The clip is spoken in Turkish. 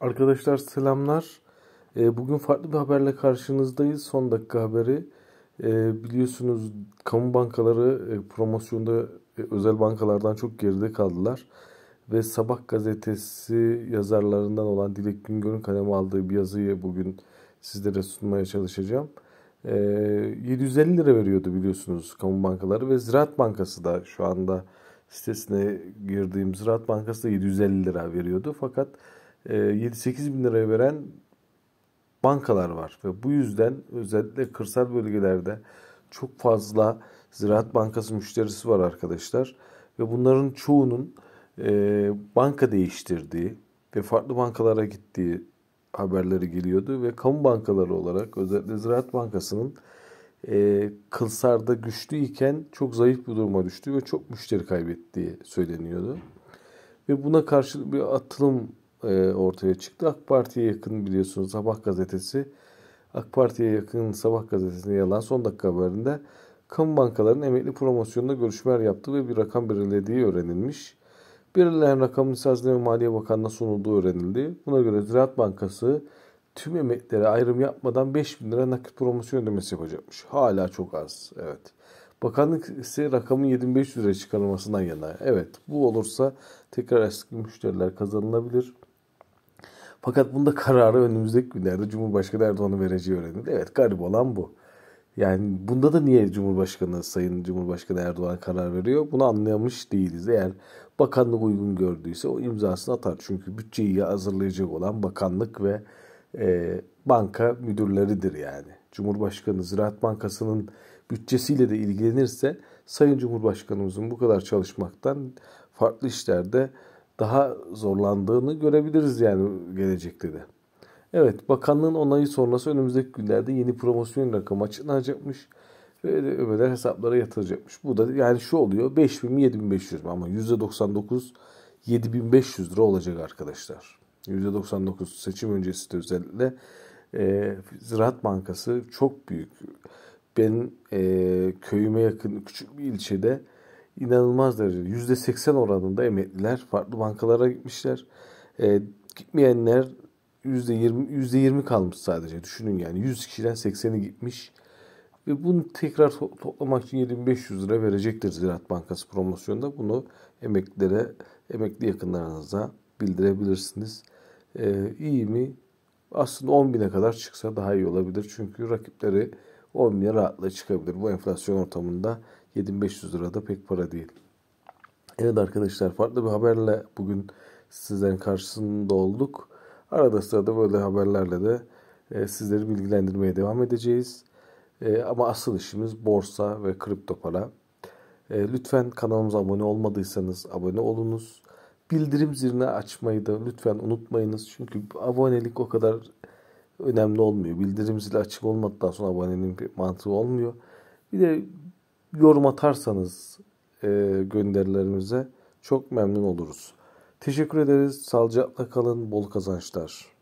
Arkadaşlar selamlar. Ee, bugün farklı bir haberle karşınızdayız. Son dakika haberi. Ee, biliyorsunuz kamu bankaları e, promosyonda e, özel bankalardan çok geride kaldılar. Ve Sabah gazetesi yazarlarından olan Dilek Güngör'ün kaleme aldığı bir yazıyı bugün sizlere sunmaya çalışacağım. 750 ee, lira veriyordu biliyorsunuz kamu bankaları ve Ziraat Bankası da şu anda sitesine girdiğim Ziraat Bankası da 750 lira veriyordu. Fakat 7-8 e, bin liraya veren bankalar var. Ve bu yüzden özellikle kırsal bölgelerde çok fazla Ziraat Bankası müşterisi var arkadaşlar. Ve bunların çoğunun e, banka değiştirdiği ve farklı bankalara gittiği haberleri geliyordu. Ve kamu bankaları olarak özellikle Ziraat Bankası'nın e, Kılsar'da iken çok zayıf bir duruma düştü ve çok müşteri kaybettiği söyleniyordu. Ve buna karşılık bir atılım e, ortaya çıktı. AK Parti'ye yakın biliyorsunuz Sabah gazetesi AK Parti'ye yakın Sabah gazetesinde yalan son dakika haberinde kamu bankalarının emekli promosyonunda görüşmeler yaptığı ve bir rakam belirlediği öğrenilmiş. Belirlenen rakamın Hazine ve Maliye Bakanı'na sunulduğu öğrenildi. Buna göre Ziraat Bankası tüm emeklilere ayrım yapmadan 5 bin lira nakit promosyon ödemesi yapacakmış. Hala çok az. Evet. Bakanlık ise rakamın 7500 lira çıkarılmasından yana. Evet bu olursa tekrar eski müşteriler kazanılabilir. Fakat bunda kararı önümüzdeki günlerde Cumhurbaşkanı Erdoğan'ın vereceği öğrenildi. Evet garip olan bu. Yani bunda da niye Cumhurbaşkanı, Sayın Cumhurbaşkanı Erdoğan karar veriyor? Bunu anlayamış değiliz. Eğer bakanlık uygun gördüyse o imzasını atar. Çünkü bütçeyi hazırlayacak olan bakanlık ve e, banka müdürleridir yani. Cumhurbaşkanı Ziraat Bankası'nın bütçesiyle de ilgilenirse Sayın Cumhurbaşkanımızın bu kadar çalışmaktan farklı işlerde daha zorlandığını görebiliriz yani gelecekte de. Evet bakanlığın onayı sonrası önümüzdeki günlerde yeni promosyon rakamı açıklanacakmış. Ve öbeler hesaplara yatıracakmış. Bu da yani şu oluyor 5000 7500 mi ama %99 7500 lira olacak arkadaşlar. %99 seçim öncesi de özellikle e, Ziraat Bankası çok büyük. Ben e, köyüme yakın küçük bir ilçede inanılmaz derecede %80 oranında emekliler farklı bankalara gitmişler. E, gitmeyenler %20, %20 kalmış sadece. Düşünün yani 100 kişiden 80'i gitmiş. Ve bunu tekrar to- toplamak için 7500 lira verecektir Ziraat Bankası promosyonda. Bunu emeklilere, emekli yakınlarınıza bildirebilirsiniz. Ee, iyi mi? Aslında 10 bine kadar çıksa daha iyi olabilir. Çünkü rakipleri 10 bine rahatla çıkabilir. Bu enflasyon ortamında 7500 lira da pek para değil. Evet arkadaşlar farklı bir haberle bugün sizlerin karşısında olduk. Arada sırada böyle haberlerle de e, sizleri bilgilendirmeye devam edeceğiz. E, ama asıl işimiz borsa ve kripto para. E, lütfen kanalımıza abone olmadıysanız abone olunuz. Bildirim zilini açmayı da lütfen unutmayınız. Çünkü abonelik o kadar önemli olmuyor. Bildirim zili açık olmadıktan sonra abonenin bir mantığı olmuyor. Bir de yorum atarsanız e, gönderilerimize çok memnun oluruz. Teşekkür ederiz. Sağlıcakla kalın. Bol kazançlar.